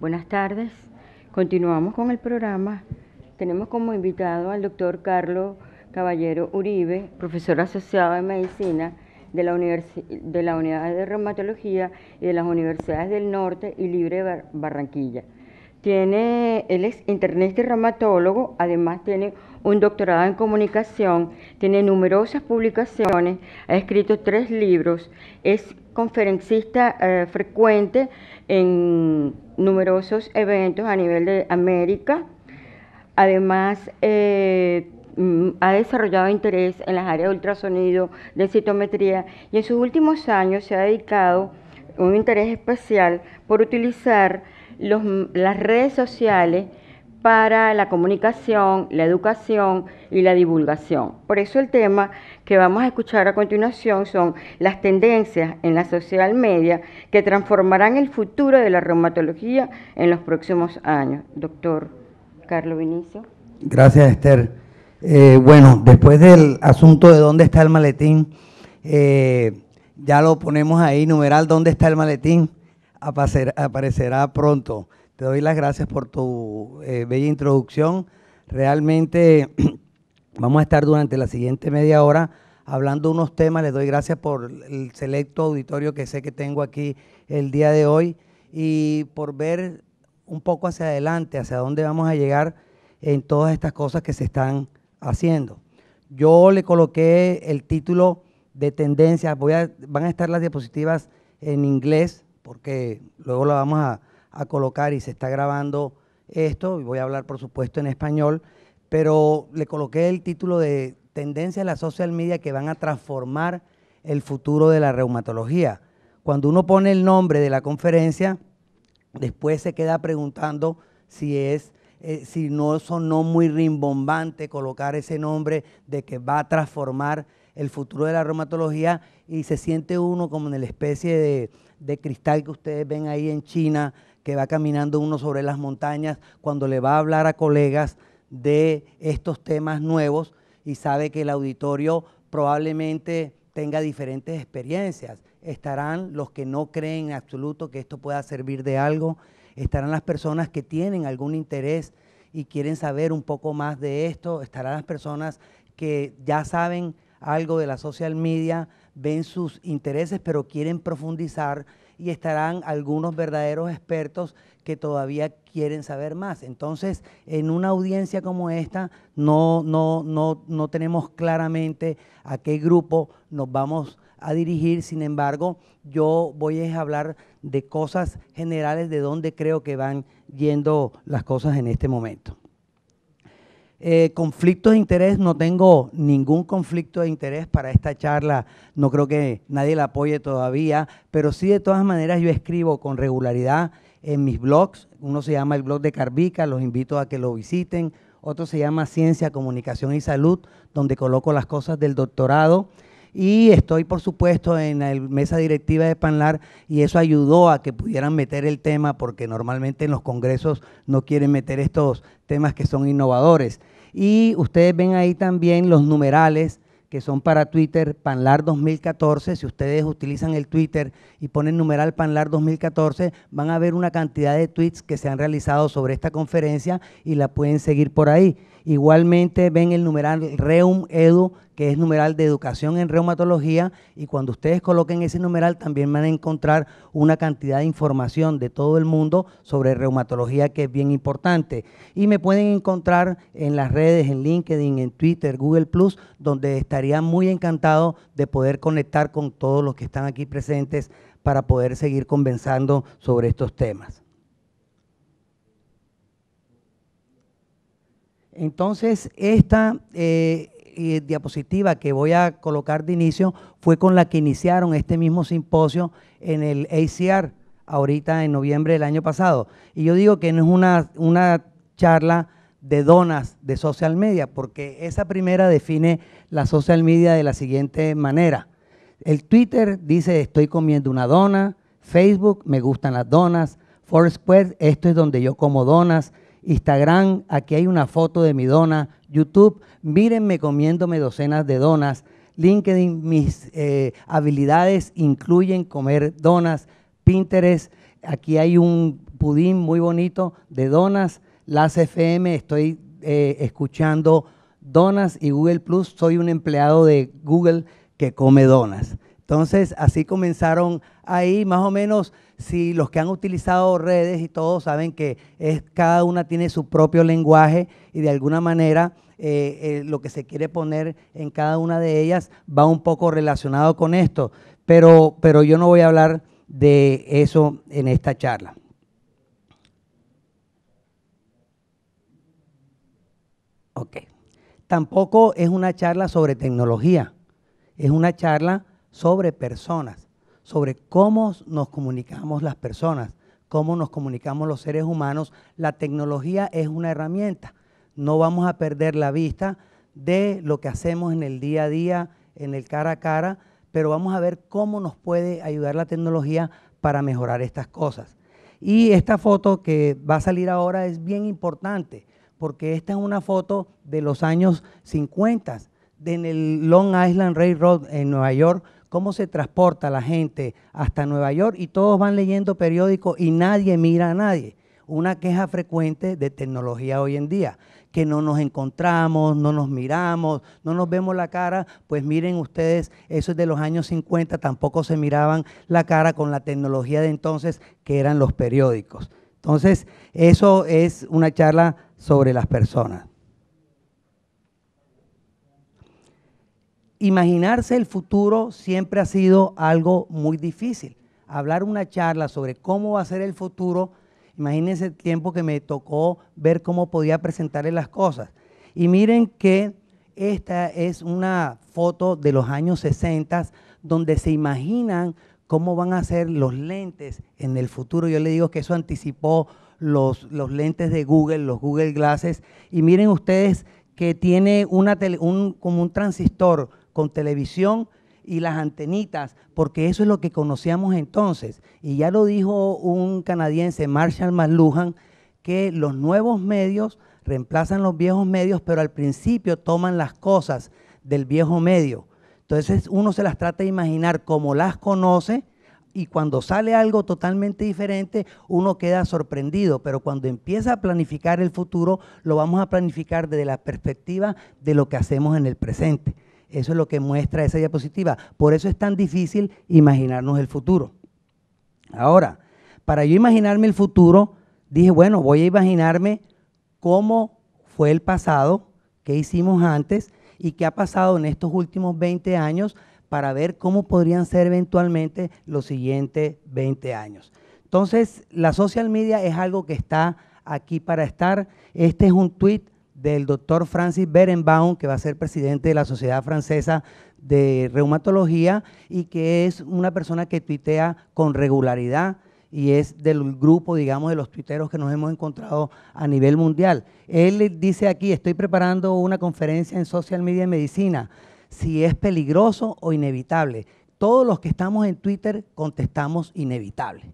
Buenas tardes. Continuamos con el programa. Tenemos como invitado al doctor Carlos Caballero Uribe, profesor asociado de medicina de la, de la Unidad de Reumatología y de las Universidades del Norte y Libre Barranquilla. Tiene, él es internista y reumatólogo, además tiene un doctorado en comunicación, tiene numerosas publicaciones, ha escrito tres libros, es conferencista eh, frecuente en numerosos eventos a nivel de América. Además, eh, mm, ha desarrollado interés en las áreas de ultrasonido, de citometría y en sus últimos años se ha dedicado un interés especial por utilizar las redes sociales para la comunicación, la educación y la divulgación. Por eso el tema que vamos a escuchar a continuación son las tendencias en la social media que transformarán el futuro de la reumatología en los próximos años. Doctor Carlos Vinicio. Gracias, Esther. Eh, bueno, después del asunto de dónde está el maletín, eh, ya lo ponemos ahí, numeral, ¿dónde está el maletín? aparecerá pronto. Te doy las gracias por tu eh, bella introducción. Realmente vamos a estar durante la siguiente media hora hablando unos temas. Les doy gracias por el selecto auditorio que sé que tengo aquí el día de hoy y por ver un poco hacia adelante, hacia dónde vamos a llegar en todas estas cosas que se están haciendo. Yo le coloqué el título de tendencias. Voy van a estar las diapositivas en inglés porque luego la vamos a, a colocar y se está grabando esto, y voy a hablar por supuesto en español, pero le coloqué el título de Tendencias de la Social Media que van a transformar el futuro de la reumatología. Cuando uno pone el nombre de la conferencia, después se queda preguntando si es eh, si no sonó muy rimbombante colocar ese nombre de que va a transformar el futuro de la reumatología y se siente uno como en la especie de, de cristal que ustedes ven ahí en China, que va caminando uno sobre las montañas cuando le va a hablar a colegas de estos temas nuevos y sabe que el auditorio probablemente tenga diferentes experiencias. Estarán los que no creen en absoluto que esto pueda servir de algo, estarán las personas que tienen algún interés y quieren saber un poco más de esto, estarán las personas que ya saben algo de la social media, ven sus intereses, pero quieren profundizar y estarán algunos verdaderos expertos que todavía quieren saber más. Entonces, en una audiencia como esta, no, no, no, tenemos claramente a qué grupo nos vamos a dirigir, sin embargo, yo voy a hablar de cosas generales de dónde creo que van yendo las cosas en este momento. Eh, conflictos de interés, no tengo ningún conflicto de interés para esta charla, no creo que nadie la apoye todavía, pero sí de todas maneras yo escribo con regularidad en mis blogs, uno se llama el blog de Carvica, los invito a que lo visiten, otro se llama Ciencia, Comunicación y Salud, donde coloco las cosas del doctorado y estoy por supuesto en la mesa directiva de Panlar y eso ayudó a que pudieran meter el tema porque normalmente en los congresos no quieren meter estos temas que son innovadores. Y ustedes ven ahí también los numerales que son para Twitter, Panlar 2014, si ustedes utilizan el Twitter y ponen numeral Panlar 2014, van a ver una cantidad de tweets que se han realizado sobre esta conferencia y la pueden seguir por ahí. Igualmente ven el numeral Reum Edu, que es numeral de educación en reumatología, y cuando ustedes coloquen ese numeral también van a encontrar una cantidad de información de todo el mundo sobre reumatología que es bien importante. Y me pueden encontrar en las redes, en LinkedIn, en Twitter, Google Plus, donde estaría muy encantado de poder conectar con todos los que están aquí presentes para poder seguir conversando sobre estos temas. Entonces, esta eh, eh, diapositiva que voy a colocar de inicio fue con la que iniciaron este mismo simposio en el ACR, ahorita en noviembre del año pasado. Y yo digo que no es una, una charla de donas de social media, porque esa primera define la social media de la siguiente manera. El Twitter dice estoy comiendo una dona, Facebook me gustan las donas, Foursquare esto es donde yo como donas, Instagram, aquí hay una foto de mi dona, YouTube, mírenme comiéndome docenas de donas, LinkedIn, mis eh, habilidades incluyen comer donas, Pinterest, aquí hay un pudín muy bonito de donas, las FM, estoy eh, escuchando donas y Google Plus, soy un empleado de Google que come donas. Entonces, así comenzaron ahí más o menos si los que han utilizado redes y todo saben que es, cada una tiene su propio lenguaje y de alguna manera eh, eh, lo que se quiere poner en cada una de ellas va un poco relacionado con esto. Pero, pero yo no voy a hablar de eso en esta charla. Ok. Tampoco es una charla sobre tecnología, es una charla sobre personas sobre cómo nos comunicamos las personas, cómo nos comunicamos los seres humanos. La tecnología es una herramienta. No vamos a perder la vista de lo que hacemos en el día a día, en el cara a cara, pero vamos a ver cómo nos puede ayudar la tecnología para mejorar estas cosas. Y esta foto que va a salir ahora es bien importante, porque esta es una foto de los años 50, en el Long Island Railroad en Nueva York, cómo se transporta la gente hasta Nueva York y todos van leyendo periódicos y nadie mira a nadie. Una queja frecuente de tecnología hoy en día, que no nos encontramos, no nos miramos, no nos vemos la cara, pues miren ustedes, eso es de los años 50, tampoco se miraban la cara con la tecnología de entonces, que eran los periódicos. Entonces, eso es una charla sobre las personas. imaginarse el futuro siempre ha sido algo muy difícil. Hablar una charla sobre cómo va a ser el futuro, imagínense el tiempo que me tocó ver cómo podía presentarle las cosas. Y miren que esta es una foto de los años 60 donde se imaginan cómo van a ser los lentes en el futuro. Yo le digo que eso anticipó los, los, lentes de Google, los Google Glasses. Y miren ustedes que tiene una como un transistor con televisión y las antenitas, porque eso es lo que conocíamos entonces. Y ya lo dijo un canadiense, Marshall McLuhan, que los nuevos medios reemplazan los viejos medios, pero al principio toman las cosas del viejo medio. Entonces uno se las trata de imaginar como las conoce y cuando sale algo totalmente diferente, uno queda sorprendido, pero cuando empieza a planificar el futuro, lo vamos a planificar desde la perspectiva de lo que hacemos en el presente. Eso es lo que muestra esa diapositiva. Por eso es tan difícil imaginarnos el futuro. Ahora, para yo imaginarme el futuro, dije, bueno, voy a imaginarme cómo fue el pasado, qué hicimos antes y qué ha pasado en estos últimos 20 años para ver cómo podrían ser eventualmente los siguientes 20 años. Entonces, la social media es algo que está aquí para estar. Este es un tweet del doctor Francis Berenbaum, que va a ser presidente de la Sociedad Francesa de Reumatología y que es una persona que tuitea con regularidad y es del grupo, digamos, de los tuiteros que nos hemos encontrado a nivel mundial. Él dice aquí, estoy preparando una conferencia en social media y medicina, si es peligroso o inevitable. Todos los que estamos en Twitter contestamos inevitable,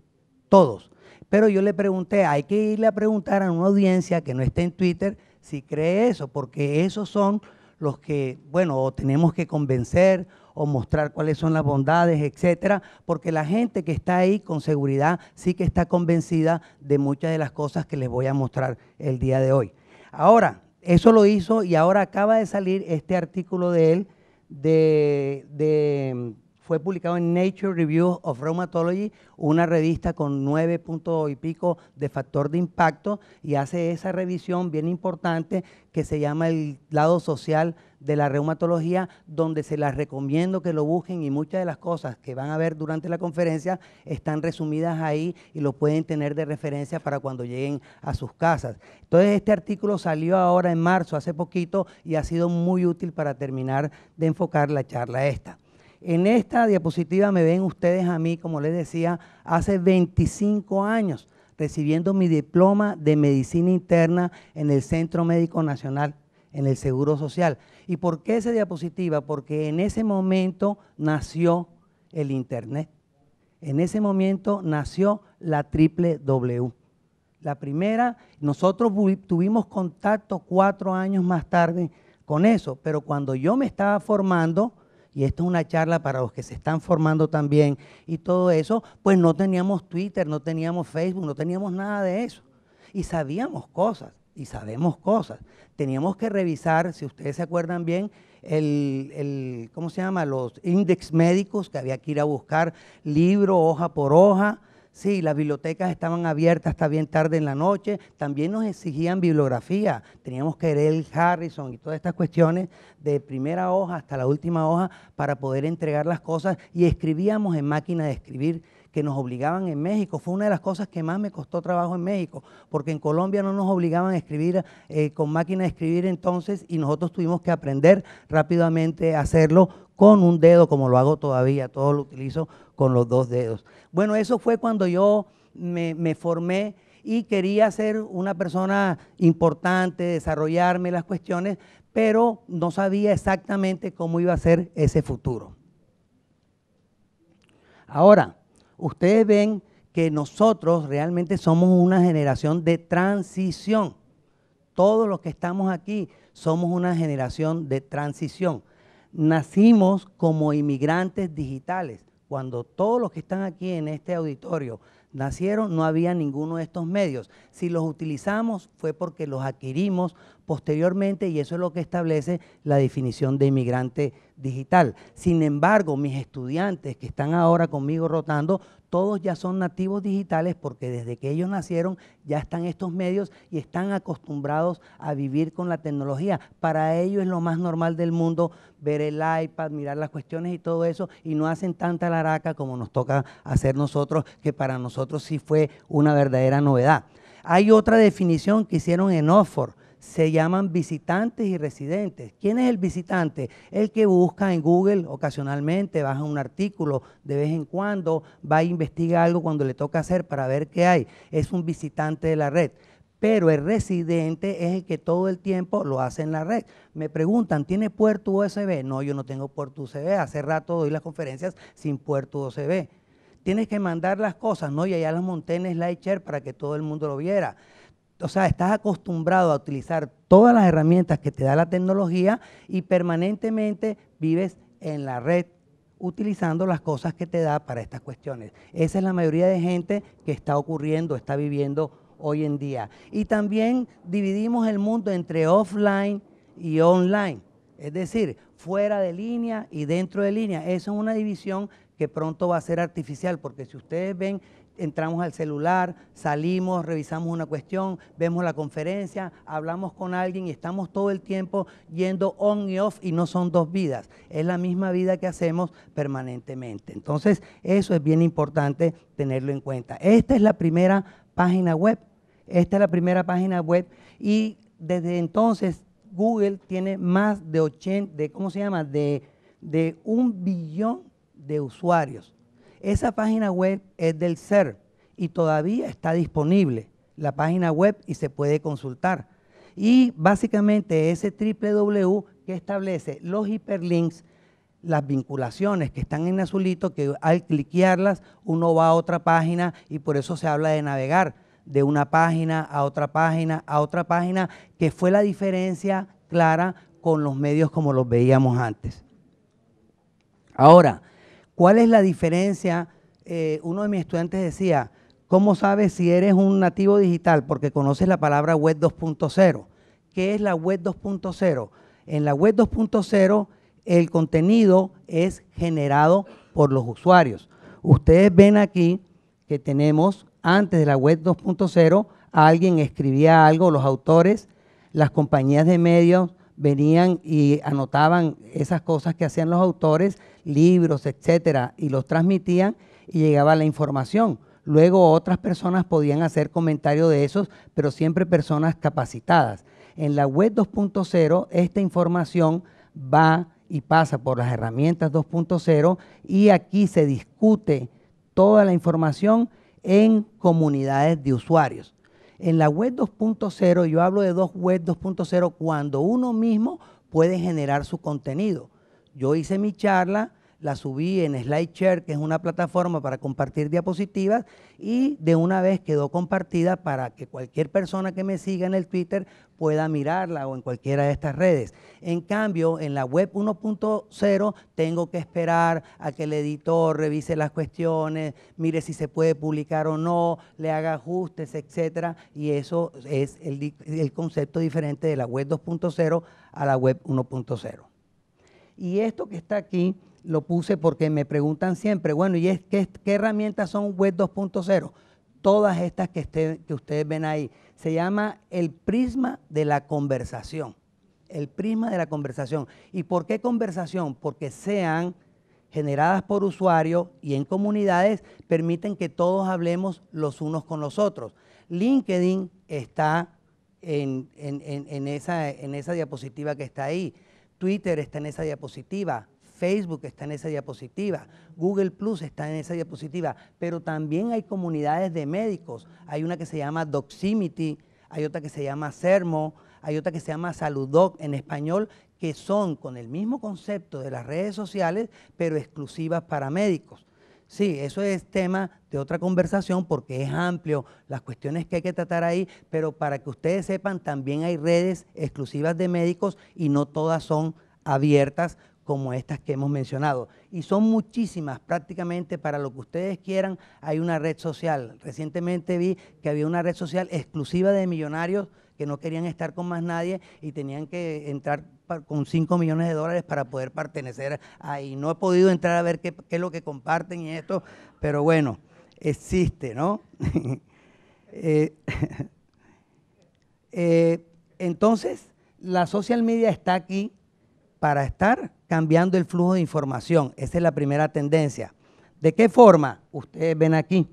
todos. Pero yo le pregunté, hay que irle a preguntar a una audiencia que no esté en Twitter si cree eso, porque esos son los que, bueno, o tenemos que convencer o mostrar cuáles son las bondades, etcétera, porque la gente que está ahí con seguridad sí que está convencida de muchas de las cosas que les voy a mostrar el día de hoy. Ahora, eso lo hizo y ahora acaba de salir este artículo de él de, de fue publicado en Nature Review of Rheumatology, una revista con nueve puntos y pico de factor de impacto y hace esa revisión bien importante que se llama el lado social de la reumatología, donde se las recomiendo que lo busquen y muchas de las cosas que van a ver durante la conferencia están resumidas ahí y lo pueden tener de referencia para cuando lleguen a sus casas. Entonces este artículo salió ahora en marzo, hace poquito, y ha sido muy útil para terminar de enfocar la charla esta. En esta diapositiva me ven ustedes a mí, como les decía, hace 25 años recibiendo mi diploma de medicina interna en el Centro Médico Nacional, en el Seguro Social. ¿Y por qué esa diapositiva? Porque en ese momento nació el Internet. En ese momento nació la triple W. La primera, nosotros tuvimos contacto cuatro años más tarde con eso, pero cuando yo me estaba formando, y esto es una charla para los que se están formando también y todo eso, pues no teníamos Twitter, no teníamos Facebook, no teníamos nada de eso. Y sabíamos cosas, y sabemos cosas. Teníamos que revisar, si ustedes se acuerdan bien, el, el ¿cómo se llama? Los índices médicos que había que ir a buscar libro, hoja por hoja, Sí, las bibliotecas estaban abiertas hasta bien tarde en la noche. También nos exigían bibliografía. Teníamos que leer el Harrison y todas estas cuestiones de primera hoja hasta la última hoja para poder entregar las cosas y escribíamos en máquina de escribir que nos obligaban en México. Fue una de las cosas que más me costó trabajo en México, porque en Colombia no nos obligaban a escribir eh, con máquina de escribir entonces y nosotros tuvimos que aprender rápidamente a hacerlo con un dedo, como lo hago todavía, todo lo utilizo con los dos dedos. Bueno, eso fue cuando yo me, me formé y quería ser una persona importante, desarrollarme las cuestiones, pero no sabía exactamente cómo iba a ser ese futuro. Ahora, ustedes ven que nosotros realmente somos una generación de transición. Todos los que estamos aquí somos una generación de transición nacimos como inmigrantes digitales. Cuando todos los que están aquí en este auditorio nacieron, no había ninguno de estos medios. Si los utilizamos fue porque los adquirimos posteriormente y eso es lo que establece la definición de inmigrante digital. Sin embargo, mis estudiantes que están ahora conmigo rotando, todos ya son nativos digitales porque desde que ellos nacieron ya están estos medios y están acostumbrados a vivir con la tecnología. Para ellos es lo más normal del mundo ver el iPad, mirar las cuestiones y todo eso y no hacen tanta laraca como nos toca hacer nosotros, que para nosotros sí fue una verdadera novedad. Hay otra definición que hicieron en Oxford, se llaman visitantes y residentes. ¿Quién es el visitante? El que busca en Google ocasionalmente, baja un artículo de vez en cuando, va a e investiga algo cuando le toca hacer para ver qué hay. Es un visitante de la red. Pero el residente es el que todo el tiempo lo hace en la red. Me preguntan, ¿tiene puerto USB? No, yo no tengo puerto USB. Hace rato doy las conferencias sin puerto USB tienes que mandar las cosas, ¿no? Y allá las monté en SlideShare para que todo el mundo lo viera o sea, estás acostumbrado a utilizar todas las herramientas que te da la tecnología y permanentemente vives en la red utilizando las cosas que te da para estas cuestiones. Esa es la mayoría de gente que está ocurriendo, está viviendo hoy en día. Y también dividimos el mundo entre offline y online, es decir, fuera de línea y dentro de línea. Eso es una división pronto va a ser artificial, porque si ustedes ven, entramos al celular, salimos, revisamos una cuestión, vemos la conferencia, hablamos con alguien y estamos todo el tiempo yendo on y off y no son dos vidas, es la misma vida que hacemos permanentemente. Entonces, eso es bien importante tenerlo en cuenta. Esta es la primera página web, esta es la primera página web y desde entonces Google tiene más de 80, de, ¿cómo se llama? De, de un billón de usuarios. Esa página web es del SER y todavía está disponible la página web y se puede consultar. Y básicamente ese www que establece los hiperlinks, las vinculaciones que están en azulito, que al cliquearlas uno va a otra página y por eso se habla de navegar de una página a otra página a otra página, que fue la diferencia clara con los medios como los veíamos antes. Ahora, ¿Cuál es la diferencia? Eh, uno de mis estudiantes decía, ¿cómo sabes si eres un nativo digital? Porque conoces la palabra web 2.0. ¿Qué es la web 2.0? En la web 2.0 el contenido es generado por los usuarios. Ustedes ven aquí que tenemos antes de la web 2.0, alguien escribía algo, los autores, las compañías de medios venían y anotaban esas cosas que hacían los autores libros, etcétera, y los transmitían y llegaba la información. Luego otras personas podían hacer comentarios de esos, pero siempre personas capacitadas. En la web 2.0 esta información va y pasa por las herramientas 2.0 y aquí se discute toda la información en comunidades de usuarios. En la web 2.0, yo hablo de dos web 2.0 cuando uno mismo puede generar su contenido yo hice mi charla, la subí en SlideShare, que es una plataforma para compartir diapositivas, y de una vez quedó compartida para que cualquier persona que me siga en el Twitter pueda mirarla o en cualquiera de estas redes. En cambio, en la web 1.0 tengo que esperar a que el editor revise las cuestiones, mire si se puede publicar o no, le haga ajustes, etcétera, y eso es el concepto diferente de la web 2.0 a la web 1.0. Y esto que está aquí lo puse porque me preguntan siempre, bueno, ¿y es, qué, herramientas son Web 2.0? Todas estas que, ustedes ven ahí. Se llama el prisma de la conversación. El prisma de la conversación. ¿Y por qué conversación? Porque sean generadas por usuarios y en comunidades permiten que todos hablemos los unos con los otros. LinkedIn está en esa diapositiva que está ahí. Twitter está en esa diapositiva, Facebook está en esa diapositiva, Google Plus está en esa diapositiva, pero también hay comunidades de médicos. Hay una que se llama Doximity, hay otra que se llama Cermo, hay otra que se llama Saludoc en español, que son con el mismo concepto de las redes sociales, pero exclusivas para médicos. Sí, eso es tema de otra conversación porque es amplio, las cuestiones que hay que tratar ahí, pero para que ustedes sepan, también hay redes exclusivas de médicos y no todas son abiertas como estas que hemos mencionado. Y son muchísimas, prácticamente para lo que ustedes quieran, hay una red social. Recientemente vi que había una red social exclusiva de millonarios que no querían estar con más nadie y tenían que entrar con 5 millones de dólares para poder pertenecer ahí. No he podido entrar a ver qué, es lo que comparten y esto, pero bueno, existe, ¿no? Eh, eh, entonces, la social media está aquí para estar cambiando el flujo de información. Esa es la primera tendencia. ¿De qué forma? Ustedes ven aquí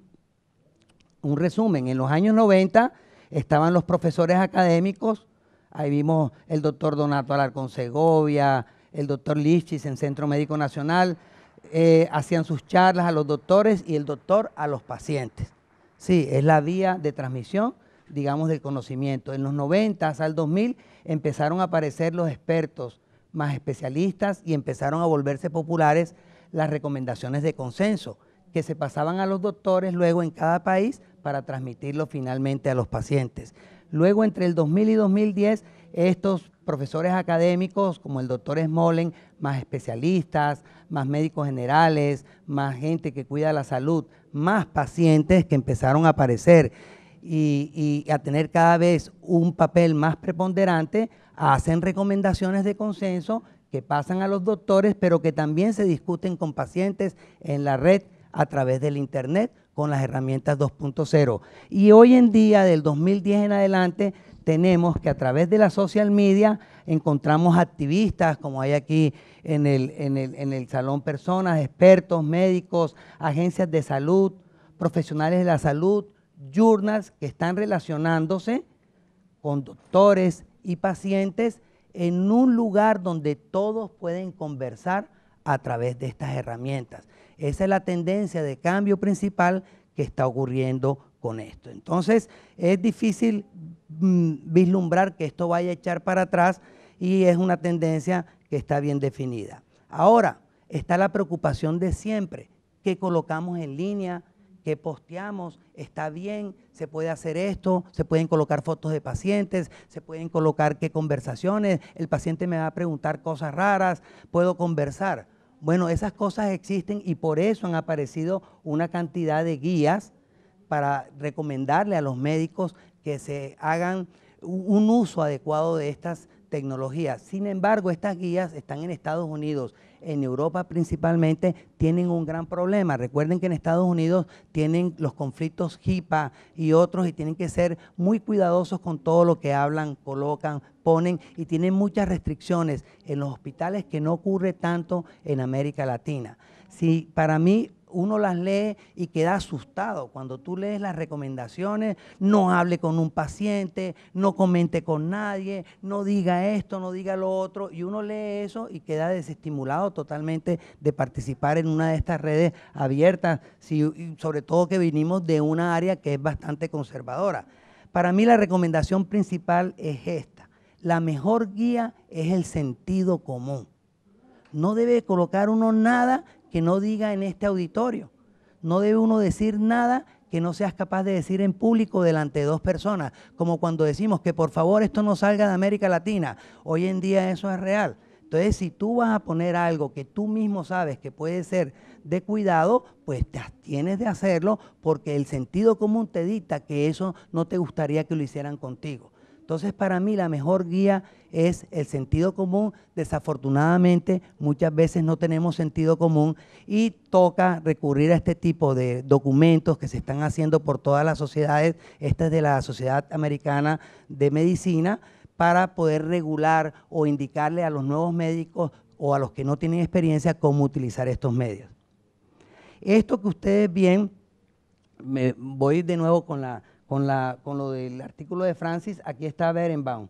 un resumen. En los años 90 estaban los profesores académicos, ahí vimos el doctor Donato Alarcón Segovia, el doctor Lichis en Centro Médico Nacional, eh, hacían sus charlas a los doctores y el doctor a los pacientes. Sí, es la vía de transmisión, digamos, del conocimiento. En los 90 al 2000 empezaron a aparecer los expertos más especialistas y empezaron a volverse populares las recomendaciones de consenso que se pasaban a los doctores luego en cada país para transmitirlo finalmente a los pacientes. Luego, entre el 2000 y 2010, estos profesores académicos, como el doctor Smolen, más especialistas, más médicos generales, más gente que cuida la salud, más pacientes que empezaron a aparecer y, y a tener cada vez un papel más preponderante, hacen recomendaciones de consenso que pasan a los doctores, pero que también se discuten con pacientes en la red a través del Internet con las herramientas 2.0. Y hoy en día, del 2010 en adelante, tenemos que a través de la social media encontramos activistas, como hay aquí en el, en el salón, personas, expertos, médicos, agencias de salud, profesionales de la salud, journals que están relacionándose con doctores y pacientes en un lugar donde todos pueden conversar a través de estas herramientas. Esa es la tendencia de cambio principal que está ocurriendo con esto. Entonces, es difícil mm, vislumbrar que esto vaya a echar para atrás y es una tendencia que está bien definida. Ahora, está la preocupación de siempre, qué colocamos en línea, qué posteamos, está bien, se puede hacer esto, se pueden colocar fotos de pacientes, se pueden colocar qué conversaciones, el paciente me va a preguntar cosas raras, puedo conversar bueno, esas cosas existen y por eso han aparecido una cantidad de guías para recomendarle a los médicos que se hagan un uso adecuado de estas tecnología. Sin embargo, estas guías están en Estados Unidos, en Europa principalmente, tienen un gran problema. Recuerden que en Estados Unidos tienen los conflictos HIPAA y otros y tienen que ser muy cuidadosos con todo lo que hablan, colocan, ponen y tienen muchas restricciones en los hospitales que no ocurre tanto en América Latina. Si para mí uno las lee y queda asustado. Cuando tú lees las recomendaciones, no hable con un paciente, no comente con nadie, no diga esto, no diga lo otro. Y uno lee eso y queda desestimulado totalmente de participar en una de estas redes abiertas, si, sobre todo que vinimos de una área que es bastante conservadora. Para mí la recomendación principal es esta. La mejor guía es el sentido común. No debe colocar uno nada que no diga en este auditorio. No debe uno decir nada que no seas capaz de decir en público delante de dos personas, como cuando decimos que por favor esto no salga de América Latina. Hoy en día eso es real. Entonces, si tú vas a poner algo que tú mismo sabes que puede ser de cuidado, pues te de hacerlo porque el sentido común te dicta que eso no te gustaría que lo hicieran contigo. Entonces, para mí la mejor guía es el sentido común. Desafortunadamente, muchas veces no tenemos sentido común y toca recurrir a este tipo de documentos que se están haciendo por todas las sociedades. Esta es de la Sociedad Americana de Medicina para poder regular o indicarle a los nuevos médicos o a los que no tienen experiencia cómo utilizar estos medios. Esto que ustedes bien, me voy de nuevo con la con, la, con lo del artículo de Francis, aquí está Berenbaum.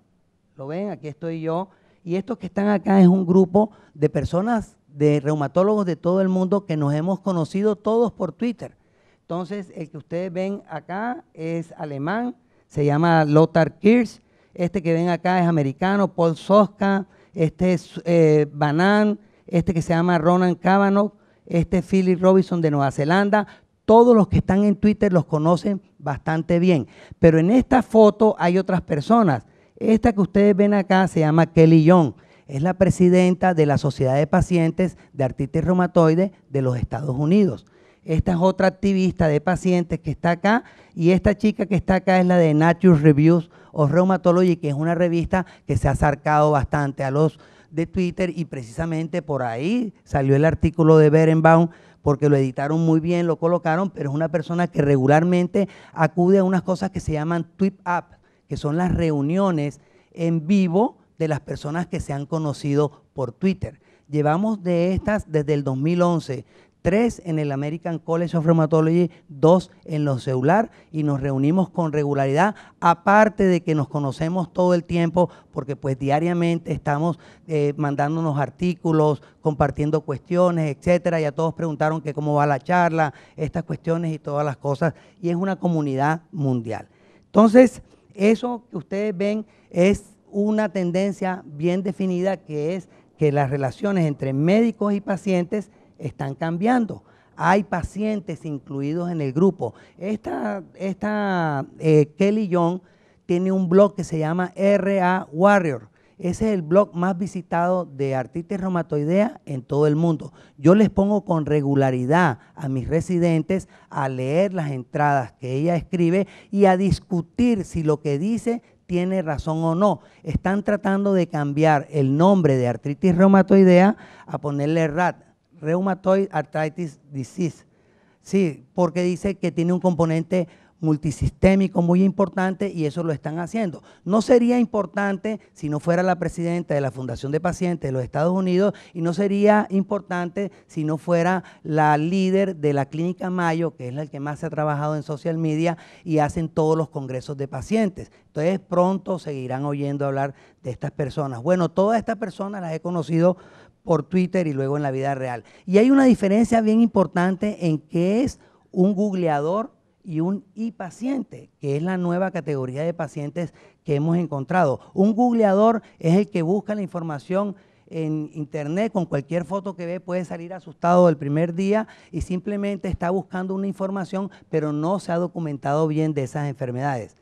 ¿Lo ven? Aquí estoy yo. Y estos que están acá es un grupo de personas, de reumatólogos de todo el mundo que nos hemos conocido todos por Twitter. Entonces, el que ustedes ven acá es alemán, se llama Lothar Kirsch. Este que ven acá es americano, Paul Soska. Este es eh, Banan. Este que se llama Ronan Kavanaugh. Este es Philip Robinson de Nueva Zelanda. Todos los que están en Twitter los conocen bastante bien. Pero en esta foto hay otras personas. Esta que ustedes ven acá se llama Kelly Young. Es la presidenta de la Sociedad de Pacientes de Artritis Reumatoide de los Estados Unidos. Esta es otra activista de pacientes que está acá y esta chica que está acá es la de Nature Reviews o Rheumatology, que es una revista que se ha acercado bastante a los de Twitter y precisamente por ahí salió el artículo de Berenbaum porque lo editaron muy bien, lo colocaron, pero es una persona que regularmente acude a unas cosas que se llaman tweet up, que son las reuniones en vivo de las personas que se han conocido por Twitter. Llevamos de estas desde el 2011 tres en el American College of Rheumatology, dos en lo celular y nos reunimos con regularidad, aparte de que nos conocemos todo el tiempo porque pues diariamente estamos eh, mandándonos artículos, compartiendo cuestiones, etcétera, ya todos preguntaron que cómo va la charla, estas cuestiones y todas las cosas y es una comunidad mundial. Entonces, eso que ustedes ven es una tendencia bien definida que es que las relaciones entre médicos y pacientes están cambiando. Hay pacientes incluidos en el grupo. Esta, eh, Kelly Young tiene un blog que se llama RA Warrior. Ese es el blog más visitado de artritis reumatoidea en todo el mundo. Yo les pongo con regularidad a mis residentes a leer las entradas que ella escribe y a discutir si lo que dice tiene razón o no. Están tratando de cambiar el nombre de artritis reumatoidea a ponerle RAT, Reumatoid Arthritis Disease. Sí, porque dice que tiene un componente multisistémico muy importante y eso lo están haciendo. No sería importante si no fuera la presidenta de la Fundación de Pacientes de los Estados Unidos y no sería importante si no fuera la líder de la Clínica Mayo, que es la que más se ha trabajado en social media y hacen todos los congresos de pacientes. Entonces pronto seguirán oyendo hablar de estas personas. Bueno, todas estas personas las he conocido por Twitter y luego en la vida real. Y hay una diferencia bien importante en qué es un googleador y un e-paciente, que es la nueva categoría de pacientes que hemos encontrado. Un googleador es el que busca la información en internet, con cualquier foto que ve puede salir asustado el primer día y simplemente está buscando una información, pero no se ha documentado bien de esas enfermedades.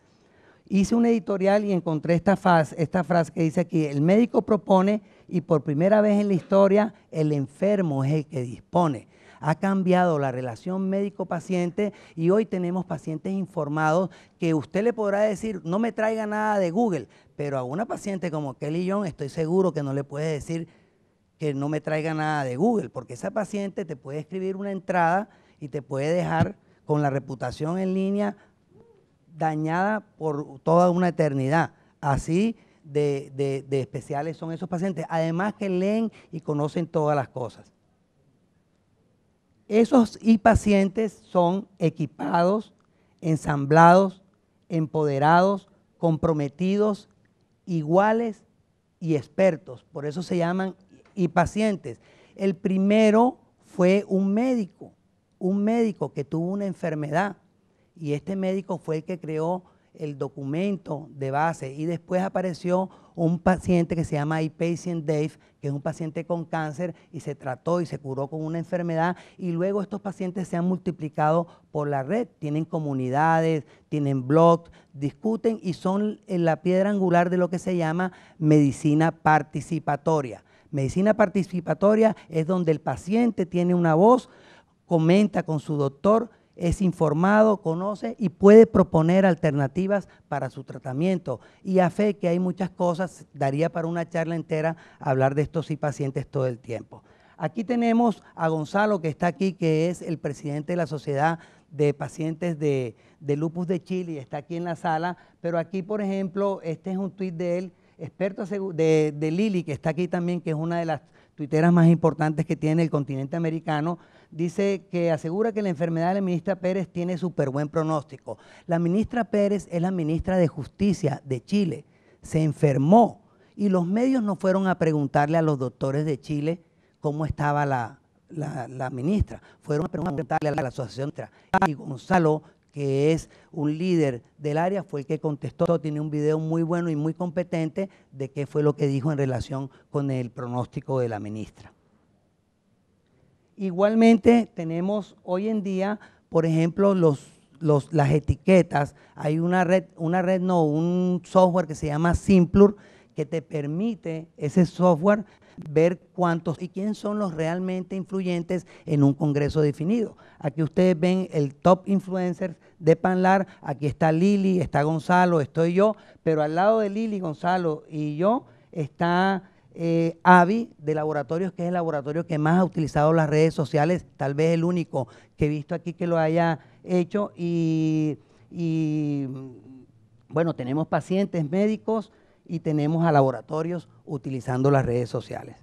Hice un editorial y encontré esta, esta frase que dice aquí, el médico propone y por primera vez en la historia el enfermo es el que dispone. Ha cambiado la relación médico-paciente y hoy tenemos pacientes informados que usted le podrá decir, no me traiga nada de Google, pero a una paciente como Kelly Young estoy seguro que no le puede decir que no me traiga nada de Google, porque esa paciente te puede escribir una entrada y te puede dejar con la reputación en línea dañada por toda una eternidad. Así de, especiales son esos pacientes, además que leen y conocen todas las cosas. Esos y pacientes son equipados, ensamblados, empoderados, comprometidos, iguales y expertos. Por eso se llaman y pacientes. El primero fue un médico, un médico que tuvo una enfermedad y este médico fue el que creó el documento de base y después apareció un paciente que se llama iPatient Dave, que es un paciente con cáncer y se trató y se curó con una enfermedad y luego estos pacientes se han multiplicado por la red, tienen comunidades, tienen blogs, discuten y son la piedra angular de lo que se llama medicina participatoria. Medicina participatoria es donde el paciente tiene una voz, comenta con su doctor, es informado, conoce y puede proponer alternativas para su tratamiento. Y a fe que hay muchas cosas, daría para una charla entera hablar de estos y pacientes todo el tiempo. Aquí tenemos a Gonzalo que está aquí, que es el presidente de la Sociedad de Pacientes de, Lupus de Chile está aquí en la sala, pero aquí, por ejemplo, este es un tuit de él, experto de, de Lili, que está aquí también, que es una de las tuiteras más importantes que tiene el continente americano, dice que asegura que la enfermedad de la ministra Pérez tiene súper buen pronóstico. La ministra Pérez es la ministra de Justicia de Chile. Se enfermó y los medios no fueron a preguntarle a los doctores de Chile cómo estaba la, ministra. Fueron a preguntarle a la, a la asociación. Y Gonzalo, que es un líder del área, fue el que contestó, tiene un video muy bueno y muy competente de qué fue lo que dijo en relación con el pronóstico de la ministra. Igualmente tenemos hoy en día, por ejemplo, los, las etiquetas. Hay una red, una red no, un software que se llama Simplur que te permite ese software ver cuántos y quién son los realmente influyentes en un congreso definido. Aquí ustedes ven el top influencers de Panlar, aquí está Lili, está Gonzalo, estoy yo, pero al lado de Lili, Gonzalo y yo está eh, AVI de Laboratorios, que es el laboratorio que más ha utilizado las redes sociales, tal vez el único que he visto aquí que lo haya hecho. y bueno, tenemos pacientes médicos y tenemos a laboratorios utilizando las redes sociales.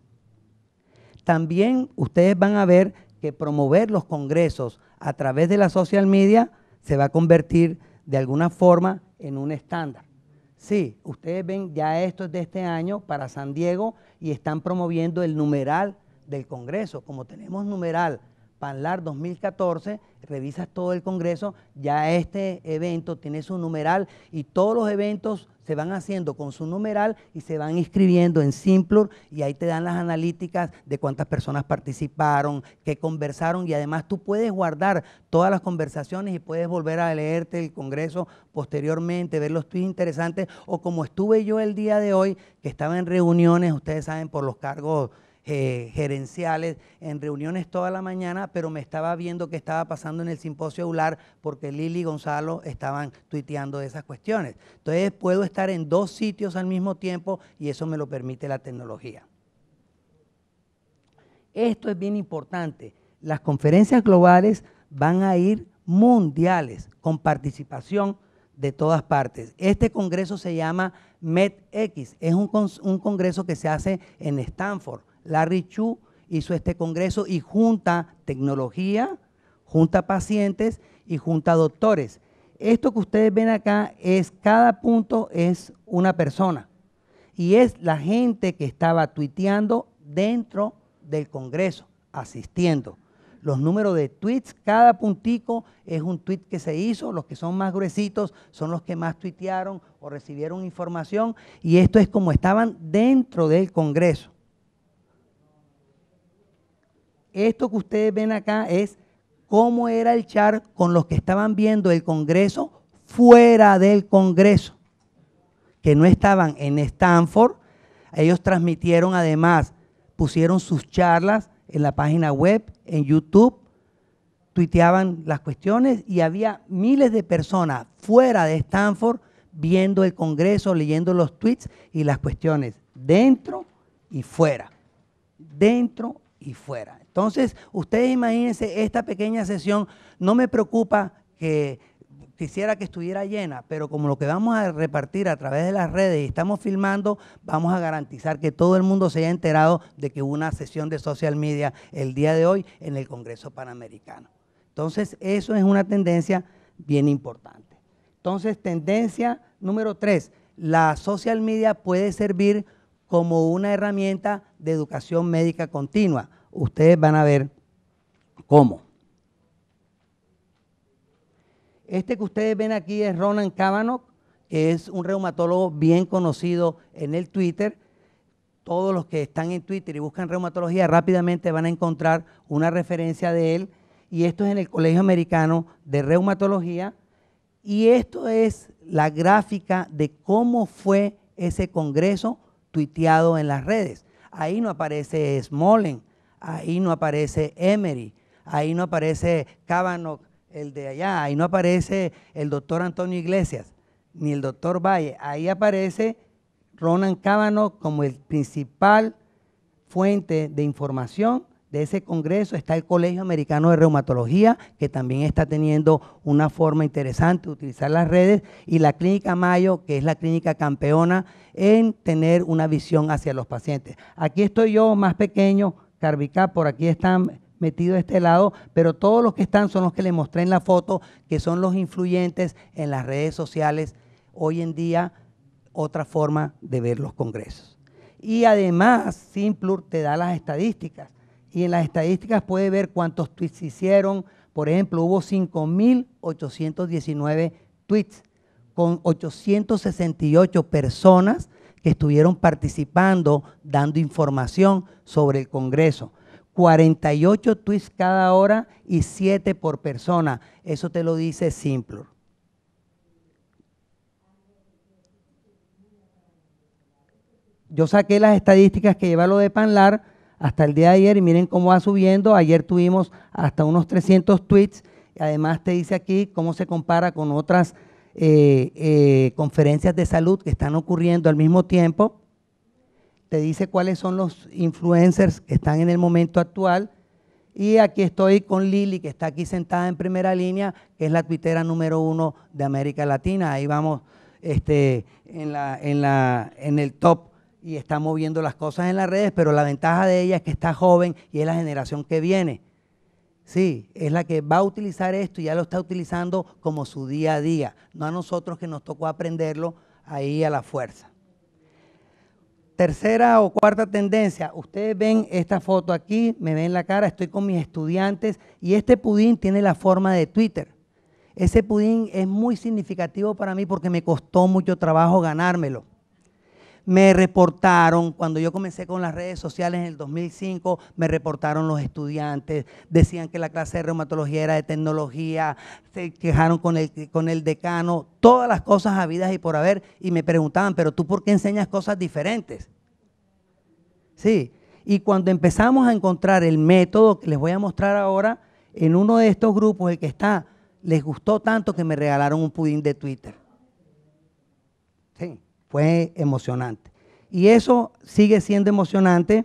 También ustedes van a ver que promover los congresos a través de la social media se va a convertir de alguna forma en un estándar. Sí, ustedes ven, ya esto es de este año para San Diego y están promoviendo el numeral del Congreso. Como tenemos numeral PANLAR 2014, revisas todo el Congreso, ya este evento tiene su numeral y todos los eventos se van haciendo con su numeral y se van inscribiendo en Simplur y ahí te dan las analíticas de cuántas personas participaron, qué conversaron y además tú puedes guardar todas las conversaciones y puedes volver a leerte el Congreso posteriormente, ver los tweets interesantes o como estuve yo el día de hoy, que estaba en reuniones, ustedes saben, por los cargos eh, gerenciales, en reuniones toda la mañana, pero me estaba viendo qué estaba pasando en el simposio EULAR porque Lili y Gonzalo estaban tuiteando esas cuestiones. Entonces puedo estar en dos sitios al mismo tiempo y eso me lo permite la tecnología. Esto es bien importante. Las conferencias globales van a ir mundiales con participación de todas partes. Este congreso se llama MedX, es un, congreso que se hace en Stanford, Larry Chu hizo este congreso y junta tecnología, junta pacientes y junta doctores. Esto que ustedes ven acá es, cada punto es una persona y es la gente que estaba tuiteando dentro del Congreso, asistiendo. Los números de tweets, cada puntico es un tweet que se hizo, los que son más gruesitos son los que más tuitearon o recibieron información y esto es como estaban dentro del Congreso. Esto que ustedes ven acá es cómo era el char con los que estaban viendo el Congreso fuera del Congreso, que no estaban en Stanford. Ellos transmitieron además, pusieron sus charlas en la página web, en YouTube, tuiteaban las cuestiones y había miles de personas fuera de Stanford viendo el Congreso, leyendo los tweets y las cuestiones dentro y fuera. Dentro y fuera. Entonces, ustedes imagínense esta pequeña sesión, no me preocupa que quisiera que estuviera llena, pero como lo que vamos a repartir a través de las redes y estamos filmando, vamos a garantizar que todo el mundo se haya enterado de que hubo una sesión de social media el día de hoy en el Congreso Panamericano. Entonces, eso es una tendencia bien importante. Entonces, tendencia número tres, la social media puede servir como una herramienta de educación médica continua ustedes van a ver cómo. Este que ustedes ven aquí es Ronan Kavanaugh, que es un reumatólogo bien conocido en el Twitter. Todos los que están en Twitter y buscan reumatología rápidamente van a encontrar una referencia de él. Y esto es en el Colegio Americano de Reumatología. Y esto es la gráfica de cómo fue ese congreso tuiteado en las redes. Ahí no aparece Smolen, ahí no aparece Emery, ahí no aparece Cavanaugh, el de allá, ahí no aparece el doctor Antonio Iglesias, ni el doctor Valle, ahí aparece Ronan Cavanaugh como el principal fuente de información de ese congreso está el Colegio Americano de Reumatología, que también está teniendo una forma interesante de utilizar las redes, y la Clínica Mayo, que es la clínica campeona en tener una visión hacia los pacientes. Aquí estoy yo, más pequeño, Carvica, por aquí están metidos este lado, pero todos los que están son los que les mostré en la foto, que son los influyentes en las redes sociales. Hoy en día, otra forma de ver los congresos. Y además, Simplur te da las estadísticas. Y en las estadísticas puede ver cuántos tweets hicieron. Por ejemplo, hubo 5.819 tweets con 868 personas estuvieron participando, dando información sobre el Congreso. 48 tweets cada hora y 7 por persona. Eso te lo dice Simplor. Yo saqué las estadísticas que lleva lo de Panlar hasta el día de ayer y miren cómo va subiendo. Ayer tuvimos hasta unos 300 tweets. Además te dice aquí cómo se compara con otras eh, eh, conferencias de salud que están ocurriendo al mismo tiempo, te dice cuáles son los influencers que están en el momento actual. Y aquí estoy con Lili, que está aquí sentada en primera línea, que es la tuitera número uno de América Latina. Ahí vamos este, en, la, en, la, en el top y está moviendo las cosas en las redes, pero la ventaja de ella es que está joven y es la generación que viene. Sí, es la que va a utilizar esto y ya lo está utilizando como su día a día, no a nosotros que nos tocó aprenderlo ahí a la fuerza. Tercera o cuarta tendencia, ustedes ven esta foto aquí, me ven la cara, estoy con mis estudiantes y este pudín tiene la forma de Twitter. Ese pudín es muy significativo para mí porque me costó mucho trabajo ganármelo me reportaron, cuando yo comencé con las redes sociales en el 2005, me reportaron los estudiantes, decían que la clase de reumatología era de tecnología, se quejaron con el, con el decano, todas las cosas habidas y por haber, y me preguntaban, pero tú por qué enseñas cosas diferentes? Sí, y cuando empezamos a encontrar el método que les voy a mostrar ahora, en uno de estos grupos, el que está, les gustó tanto que me regalaron un pudín de Twitter. Fue emocionante. Y eso sigue siendo emocionante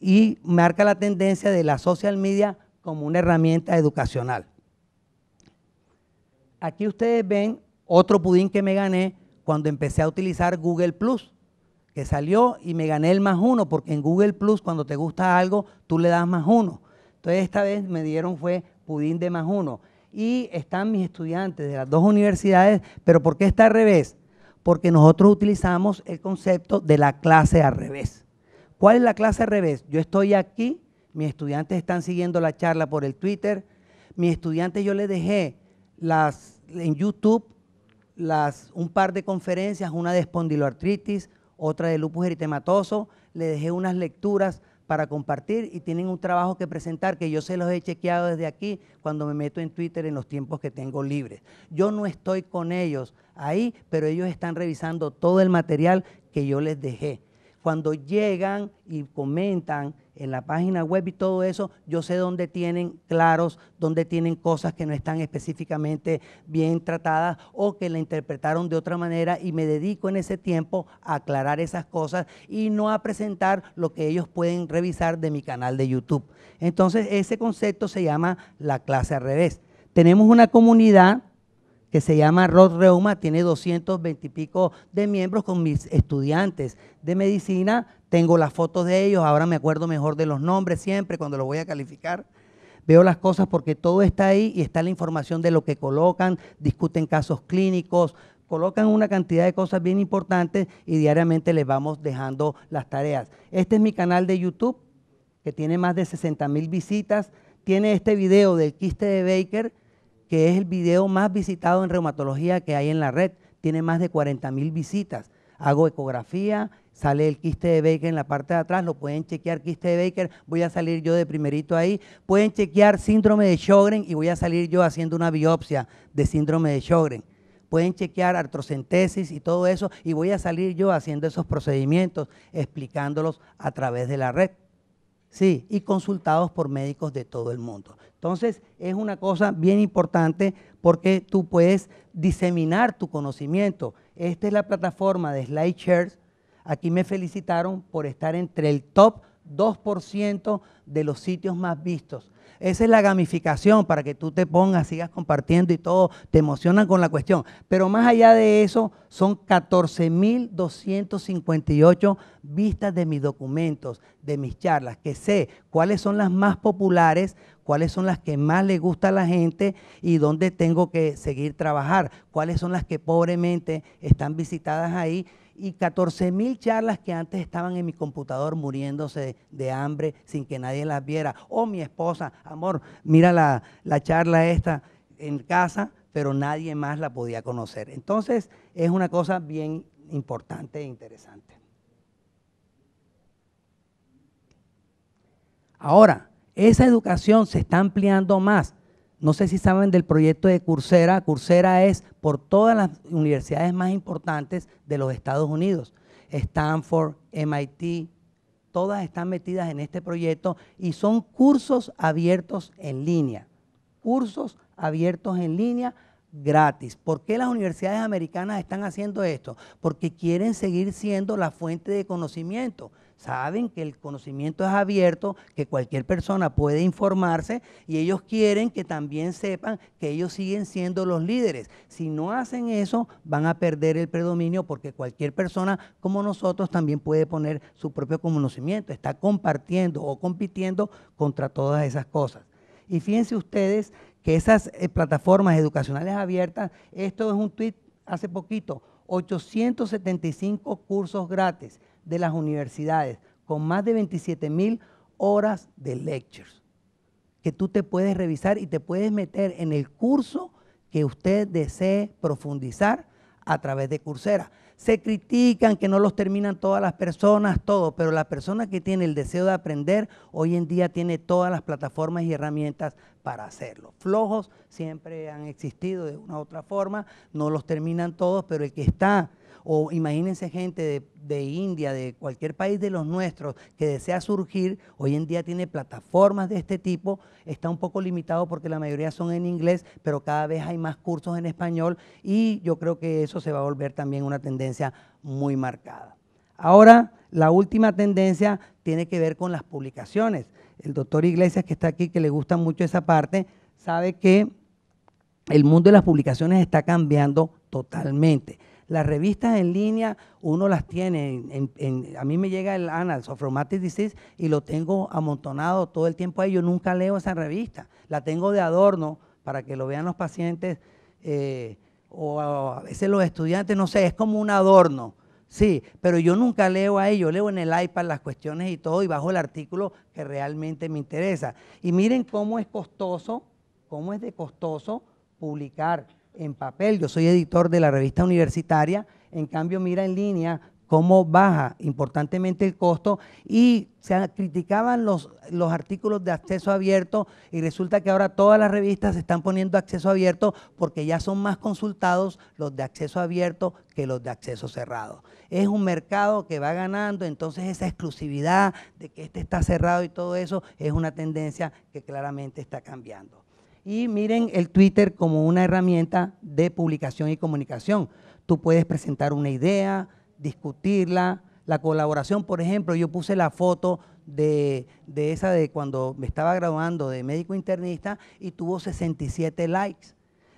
y marca la tendencia de la social media como una herramienta educacional. Aquí ustedes ven otro pudín que me gané cuando empecé a utilizar Google Plus, que salió y me gané el más uno, porque en Google Plus cuando te gusta algo, tú le das más uno. Entonces esta vez me dieron fue pudín de más uno. Y están mis estudiantes de las dos universidades, pero ¿por qué está al revés? porque nosotros utilizamos el concepto de la clase al revés. ¿Cuál es la clase al revés? Yo estoy aquí, mis estudiantes están siguiendo la charla por el Twitter, mis estudiantes yo les dejé las, en YouTube las, un par de conferencias, una de espondiloartritis, otra de lupus eritematoso, le dejé unas lecturas para compartir y tienen un trabajo que presentar que yo se los he chequeado desde aquí cuando me meto en Twitter en los tiempos que tengo libres. Yo no estoy con ellos ahí, pero ellos están revisando todo el material que yo les dejé. Cuando llegan y comentan en la página web y todo eso, yo sé dónde tienen claros, dónde tienen cosas que no están específicamente bien tratadas o que la interpretaron de otra manera y me dedico en ese tiempo a aclarar esas cosas y no a presentar lo que ellos pueden revisar de mi canal de YouTube. Entonces, ese concepto se llama la clase al revés. Tenemos una comunidad que se llama Rod Reuma, tiene 220 y pico de miembros con mis estudiantes de medicina. Tengo las fotos de ellos, ahora me acuerdo mejor de los nombres siempre cuando los voy a calificar. Veo las cosas porque todo está ahí y está la información de lo que colocan, discuten casos clínicos, colocan una cantidad de cosas bien importantes y diariamente les vamos dejando las tareas. Este es mi canal de YouTube, que tiene más de 60 mil visitas. Tiene este video del quiste de Baker, que es el video más visitado en reumatología que hay en la red. Tiene más de 40.000 mil visitas. Hago ecografía, sale el quiste de Baker en la parte de atrás, lo pueden chequear, quiste de Baker, voy a salir yo de primerito ahí. Pueden chequear síndrome de Sjogren y voy a salir yo haciendo una biopsia de síndrome de Sjogren pueden chequear artrocentesis y todo eso, y voy a salir yo haciendo esos procedimientos, explicándolos a través de la red. Sí, y consultados por médicos de todo el mundo. Entonces, es una cosa bien importante porque tú puedes diseminar tu conocimiento. Esta es la plataforma de SlideShare. Aquí me felicitaron por estar entre el top 2% de los sitios más vistos. Esa es la gamificación para que tú te pongas, sigas compartiendo y todo, te emocionan con la cuestión. Pero más allá de eso, son 14.258 vistas de mis documentos, de mis charlas, que sé cuáles son las más populares, cuáles son las que más le gusta a la gente y dónde tengo que seguir trabajar, cuáles son las que pobremente están visitadas ahí y 14 mil charlas que antes estaban en mi computador muriéndose de, hambre sin que nadie las viera. O oh, mi esposa, amor, mira la, la charla esta en casa, pero nadie más la podía conocer. Entonces es una cosa bien importante e interesante. Ahora, esa educación se está ampliando más. No sé si saben del proyecto de Coursera. Coursera es por todas las universidades más importantes de los Estados Unidos. Stanford, MIT, todas están metidas en este proyecto y son cursos abiertos en línea. Cursos abiertos en línea gratis. ¿Por qué las universidades americanas están haciendo esto? Porque quieren seguir siendo la fuente de conocimiento. Saben que el conocimiento es abierto, que cualquier persona puede informarse y ellos quieren que también sepan que ellos siguen siendo los líderes. Si no hacen eso, van a perder el predominio porque cualquier persona como nosotros también puede poner su propio conocimiento, está compartiendo o compitiendo contra todas esas cosas. Y fíjense ustedes que esas eh, plataformas educacionales abiertas, esto es un tweet hace poquito, 875 cursos gratis de las universidades, con más de 27 mil horas de lectures, que tú te puedes revisar y te puedes meter en el curso que usted desee profundizar a través de Coursera. Se critican que no los terminan todas las personas, todo, pero la persona que tiene el deseo de aprender hoy en día tiene todas las plataformas y herramientas para hacerlo. Flojos siempre han existido de una u otra forma, no los terminan todos, pero el que está o imagínense gente de, India, de cualquier país de los nuestros que desea surgir, hoy en día tiene plataformas de este tipo, está un poco limitado porque la mayoría son en inglés, pero cada vez hay más cursos en español y yo creo que eso se va a volver también una tendencia muy marcada. Ahora, la última tendencia tiene que ver con las publicaciones. El doctor Iglesias, que está aquí, que le gusta mucho esa parte, sabe que el mundo de las publicaciones está cambiando totalmente. Las revistas en línea, uno las tiene. a mí me llega el Annals of Disease y lo tengo amontonado todo el tiempo ahí. Yo nunca leo esa revista. La tengo de adorno para que lo vean los pacientes eh, o a veces los estudiantes, no sé, es como un adorno. Sí, pero yo nunca leo ahí, yo leo en el iPad las cuestiones y todo y bajo el artículo que realmente me interesa. Y miren cómo es costoso, cómo es de costoso publicar en papel, yo soy editor de la revista universitaria, en cambio mira en línea cómo baja importantemente el costo y se criticaban los, los artículos de acceso abierto y resulta que ahora todas las revistas se están poniendo acceso abierto porque ya son más consultados los de acceso abierto que los de acceso cerrado. Es un mercado que va ganando, entonces esa exclusividad de que este está cerrado y todo eso es una tendencia que claramente está cambiando. Y miren el Twitter como una herramienta de publicación y comunicación. Tú puedes presentar una idea, discutirla, la colaboración, por ejemplo, yo puse la foto de, esa de cuando me estaba graduando de médico internista y tuvo 67 likes.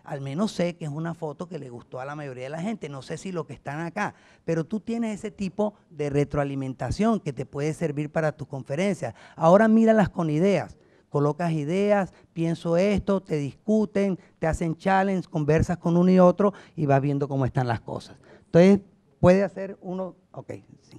Al menos sé que es una foto que le gustó a la mayoría de la gente, no sé si lo que están acá, pero tú tienes ese tipo de retroalimentación que te puede servir para tus conferencias. Ahora míralas con ideas colocas ideas, pienso esto, te discuten, te hacen challenge, conversas con uno y otro y vas viendo cómo están las cosas. Entonces, puede hacer uno, minutos,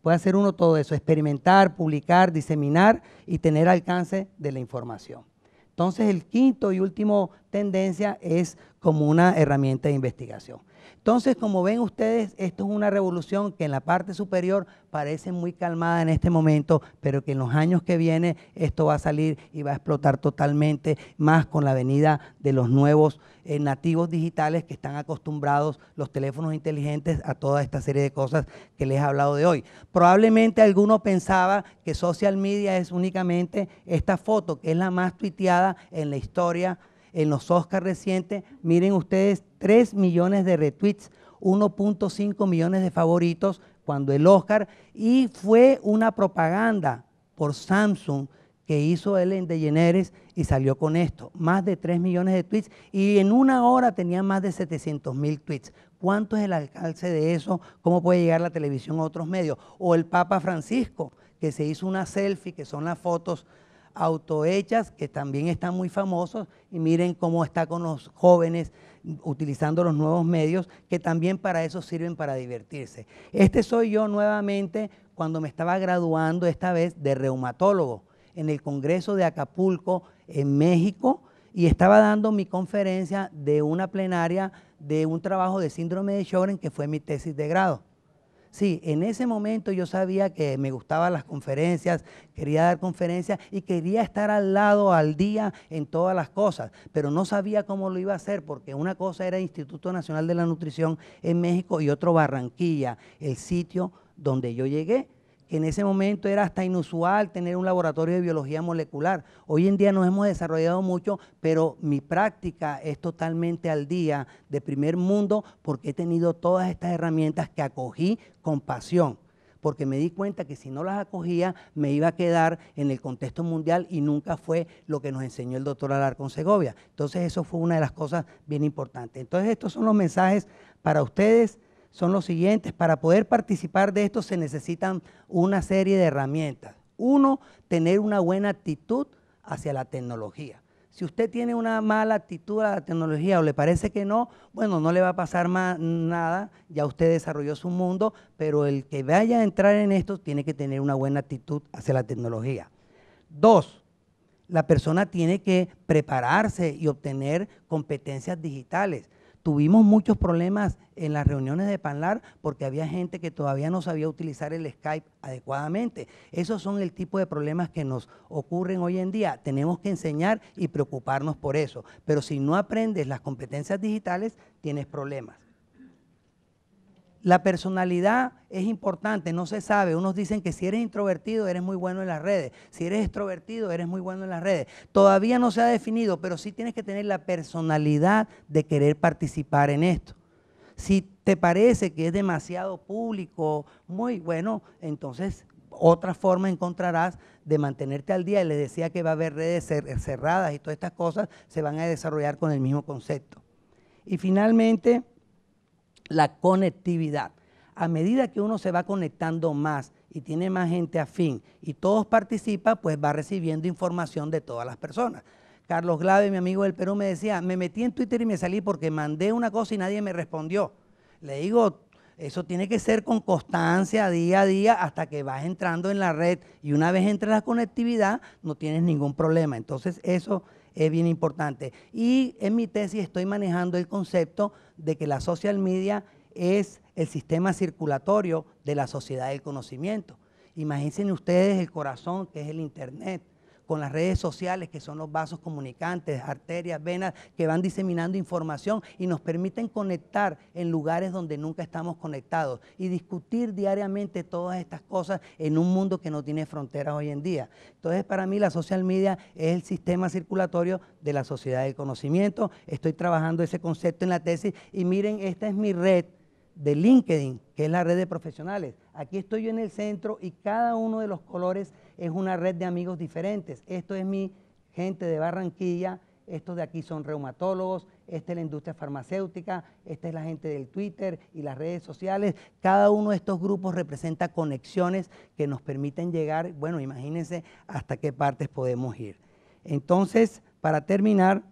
puede hacer uno todo eso, experimentar, publicar, diseminar y tener alcance de la información. Entonces, el quinto y último tendencia es como una herramienta de investigación. Entonces, como ven ustedes, esto es una revolución que en la parte superior parece muy calmada en este momento, pero que en los años que vienen esto va a salir y va a explotar totalmente, más con la venida de los nuevos eh, nativos digitales que están acostumbrados los teléfonos inteligentes a toda esta serie de cosas que les he hablado de hoy. Probablemente alguno pensaba que social media es únicamente esta foto, que es la más tuiteada en la historia, en los Oscars recientes. Miren ustedes 3 millones de retweets, 1.5 millones de favoritos cuando el Oscar, y fue una propaganda por Samsung que hizo de DeGeneres y salió con esto, más de 3 millones de tweets y en una hora tenía más de 700 mil tweets. ¿Cuánto es el alcance de eso? ¿Cómo puede llegar la televisión a otros medios? O el Papa Francisco, que se hizo una selfie, que son las fotos autohechas, que también están muy famosos, y miren cómo está con los jóvenes utilizando los nuevos medios que también para eso sirven para divertirse. Este soy yo nuevamente cuando me estaba graduando esta vez de reumatólogo en el Congreso de Acapulco en México y estaba dando mi conferencia de una plenaria de un trabajo de síndrome de Sjögren que fue mi tesis de grado. Sí, en ese momento yo sabía que me gustaban las conferencias, quería dar conferencias y quería estar al lado, al día en todas las cosas, pero no sabía cómo lo iba a hacer porque una cosa era Instituto Nacional de la Nutrición en México y otro Barranquilla, el sitio donde yo llegué en ese momento era hasta inusual tener un laboratorio de biología molecular. Hoy en día nos hemos desarrollado mucho, pero mi práctica es totalmente al día de primer mundo porque he tenido todas estas herramientas que acogí con pasión porque me di cuenta que si no las acogía me iba a quedar en el contexto mundial y nunca fue lo que nos enseñó el doctor Alarcón Segovia. Entonces eso fue una de las cosas bien importantes. Entonces estos son los mensajes para ustedes son los siguientes. Para poder participar de esto se necesitan una serie de herramientas. Uno, tener una buena actitud hacia la tecnología. Si usted tiene una mala actitud a la tecnología o le parece que no, bueno, no le va a pasar más nada, ya usted desarrolló su mundo, pero el que vaya a entrar en esto tiene que tener una buena actitud hacia la tecnología. Dos, la persona tiene que prepararse y obtener competencias digitales. Tuvimos muchos problemas en las reuniones de PANLAR porque había gente que todavía no sabía utilizar el Skype adecuadamente. Esos son el tipo de problemas que nos ocurren hoy en día. Tenemos que enseñar y preocuparnos por eso. Pero si no aprendes las competencias digitales, tienes problemas. La personalidad es importante, no se sabe. Unos dicen que si eres introvertido eres muy bueno en las redes, si eres extrovertido eres muy bueno en las redes. Todavía no se ha definido, pero sí tienes que tener la personalidad de querer participar en esto. Si te parece que es demasiado público, muy bueno, entonces otra forma encontrarás de mantenerte al día. Les decía que va a haber redes cerradas y todas estas cosas se van a desarrollar con el mismo concepto. Y finalmente la conectividad. A medida que uno se va conectando más y tiene más gente afín y todos participan, pues va recibiendo información de todas las personas. Carlos Glave, mi amigo del Perú, me decía, me metí en Twitter y me salí porque mandé una cosa y nadie me respondió. Le digo, eso tiene que ser con constancia día a día hasta que vas entrando en la red y una vez entras la conectividad no tienes ningún problema. Entonces eso es bien importante. Y en mi tesis estoy manejando el concepto de que la social media es el sistema circulatorio de la sociedad del conocimiento. Imagínense ustedes el corazón que es el Internet con las redes sociales, que son los vasos comunicantes, arterias, venas, que van diseminando información y nos permiten conectar en lugares donde nunca estamos conectados y discutir diariamente todas estas cosas en un mundo que no tiene fronteras hoy en día. Entonces, para mí la social media es el sistema circulatorio de la sociedad del conocimiento. Estoy trabajando ese concepto en la tesis y miren, esta es mi red de LinkedIn, que es la red de profesionales. Aquí estoy yo en el centro y cada uno de los colores es una red de amigos diferentes. Esto es mi gente de Barranquilla, estos de aquí son reumatólogos, esta es la industria farmacéutica, esta es la gente del Twitter y las redes sociales. Cada uno de estos grupos representa conexiones que nos permiten llegar, bueno, imagínense hasta qué partes podemos ir. Entonces, para terminar,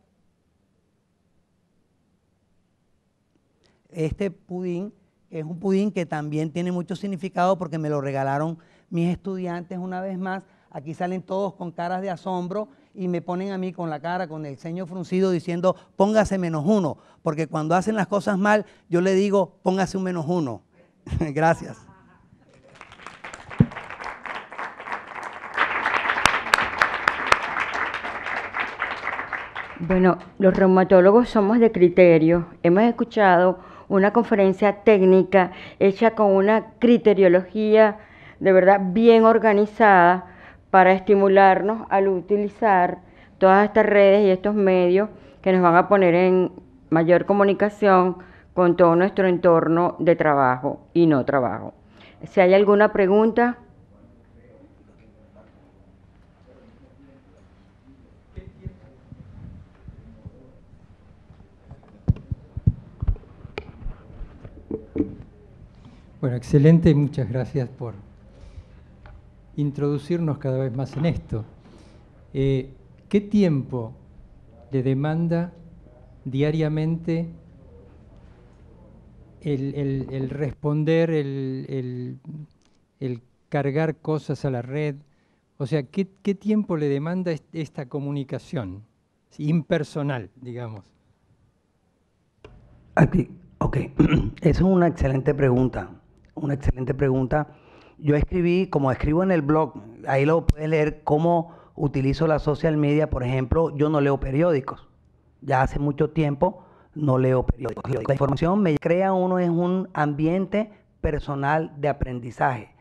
este pudín es un pudín que también tiene mucho significado porque me lo regalaron mis estudiantes una vez más, aquí salen todos con caras de asombro y me ponen a mí con la cara, con el ceño fruncido, diciendo, póngase menos uno, porque cuando hacen las cosas mal, yo le digo, póngase un menos uno. Gracias. Bueno, los reumatólogos somos de criterio. Hemos escuchado una conferencia técnica hecha con una criteriología de verdad bien organizada para estimularnos al utilizar todas estas redes y estos medios que nos van a poner en mayor comunicación con todo nuestro entorno de trabajo y no trabajo. Si hay alguna pregunta. Bueno, excelente y muchas gracias por, introducirnos cada vez más en esto. Eh, ¿Qué tiempo le demanda diariamente el, responder, el, cargar cosas a la red? O sea, ¿qué, tiempo le demanda esta comunicación impersonal, digamos? Aquí, ok, es una excelente pregunta, una excelente pregunta yo escribí, como escribo en el blog, ahí lo puedes leer cómo utilizo las social media. Por ejemplo, yo no leo periódicos. Ya hace mucho tiempo no leo periódicos. La información me crea uno es un ambiente personal de aprendizaje.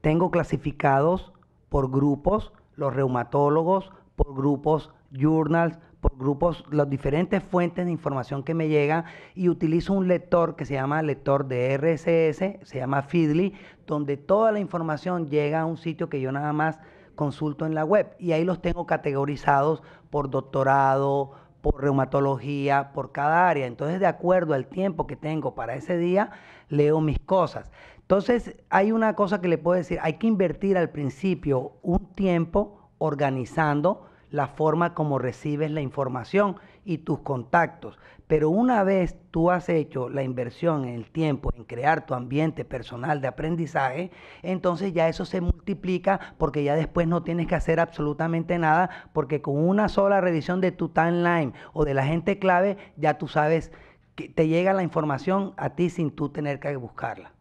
Tengo clasificados por grupos, los reumatólogos, por grupos journals, por grupos, las diferentes fuentes de información que me llegan y utilizo un lector que se llama lector de RSS, se llama Feedly, donde toda la información llega a un sitio que yo nada más consulto en la web y ahí los tengo categorizados por doctorado, por reumatología, por cada área. Entonces, de acuerdo al tiempo que tengo para ese día, leo mis cosas. Entonces, hay una cosa que le puedo decir, hay que invertir al principio un tiempo organizando la forma como recibes la información y tus contactos. Pero una vez tú has hecho la inversión en el tiempo, en crear tu ambiente personal de aprendizaje, entonces ya eso se multiplica porque ya después no tienes que hacer absolutamente nada porque con una sola revisión de tu timeline o de la gente clave ya tú sabes que te llega la información a ti sin tú tener que buscarla.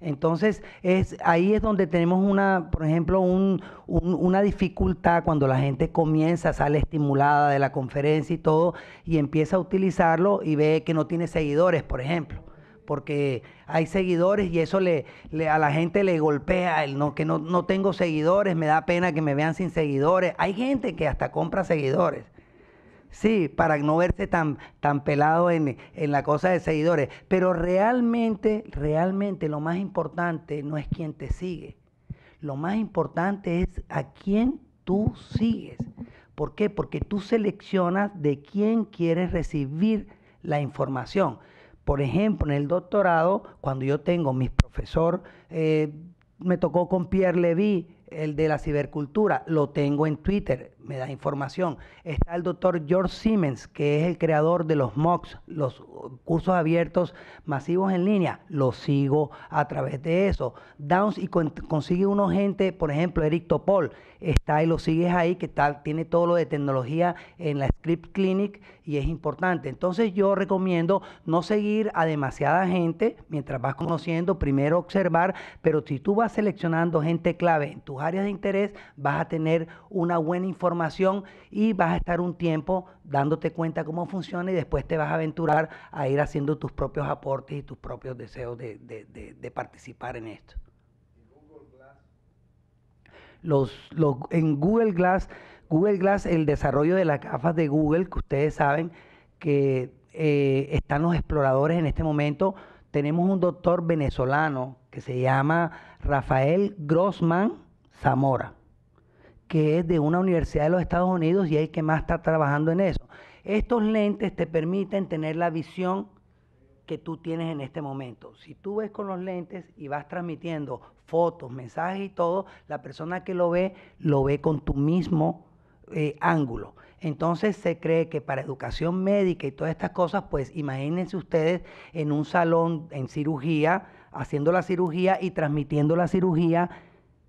Entonces, es, ahí es donde tenemos una, por ejemplo, una dificultad cuando la gente comienza, sale estimulada de la conferencia y todo, y empieza a utilizarlo y ve que no tiene seguidores, por ejemplo porque hay seguidores y eso le, a la gente le golpea el que no tengo seguidores, me da pena que me vean sin seguidores. Hay gente que hasta compra seguidores. Sí, para no verse tan, tan pelado en, la cosa de seguidores. Pero realmente, realmente lo más importante no es quién te sigue. Lo más importante es a quién tú sigues. ¿Por qué? Porque tú seleccionas de quién quieres recibir la información. Por ejemplo, en el doctorado, cuando yo tengo mis profesor, eh, me tocó con Pierre Levy, el de la cibercultura, lo tengo en Twitter me da información. Está el doctor George Siemens, que es el creador de los MOOCs, los cursos abiertos masivos en línea. Lo sigo a través de eso. Downs y consigue uno gente, por ejemplo, Eric Topol, está y lo sigues ahí, que tal, tiene todo lo de tecnología en la Script Clinic y es importante. Entonces yo recomiendo no seguir a demasiada gente mientras vas conociendo, primero observar, pero si tú vas seleccionando gente clave en tus áreas de interés, vas a tener una buena información y vas a estar un tiempo dándote cuenta cómo funciona y después te vas a aventurar a ir haciendo tus propios aportes y tus propios deseos de, participar en esto. Los, los, en Google Glass Google Glass, el desarrollo de las gafas de Google, que ustedes saben que eh, están los exploradores en este momento. Tenemos un doctor venezolano que se llama Rafael Grossman Zamora, que es de una universidad de los Estados Unidos y es el que más está trabajando en eso. Estos lentes te permiten tener la visión que tú tienes en este momento. Si tú ves con los lentes y vas transmitiendo fotos, mensajes y todo, la persona que lo ve, lo ve con tu mismo eh, ángulo. Entonces se cree que para educación médica y todas estas cosas, pues imagínense ustedes en un salón en cirugía, haciendo la cirugía y transmitiendo la cirugía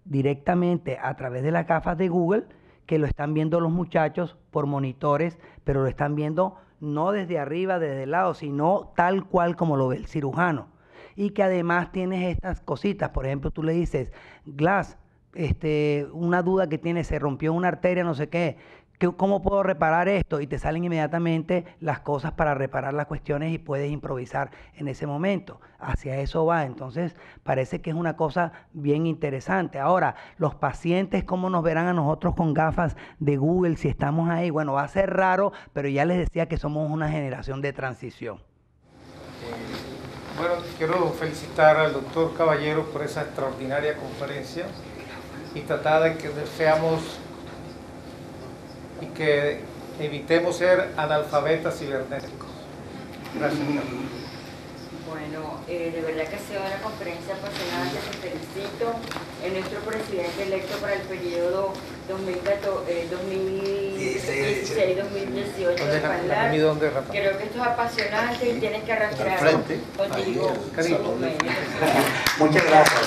directamente a través de las gafas de Google, que lo están viendo los muchachos por monitores, pero lo están viendo no desde arriba, desde el lado, sino tal cual como lo ve el cirujano. Y que además tienes estas cositas, por ejemplo, tú le dices, Glass, este, una duda que tiene, se rompió una arteria, no sé qué, ¿cómo puedo reparar esto? Y te salen inmediatamente las cosas para reparar las cuestiones y puedes improvisar en ese momento. Hacia eso va. Entonces, parece que es una cosa bien interesante. Ahora, los pacientes, ¿cómo nos verán a nosotros con gafas de Google si estamos ahí? Bueno, va a ser raro, pero ya les decía que somos una generación de transición. Eh, bueno, quiero felicitar al doctor Caballero por esa extraordinaria conferencia y tratar de que seamos y que evitemos ser analfabetas cibernéticos. Gracias. Bueno, eh, de verdad que ha sido una conferencia apasionante, te felicito. Es nuestro presidente electo para el periodo 2016-2018 eh, Creo que esto es apasionante y tienes que arrastrar contigo. Muchas gracias.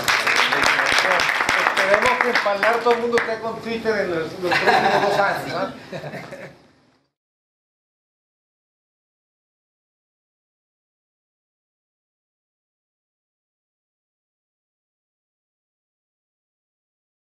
Tenemos que en todo el mundo está con Twitter en los, próximos dos años.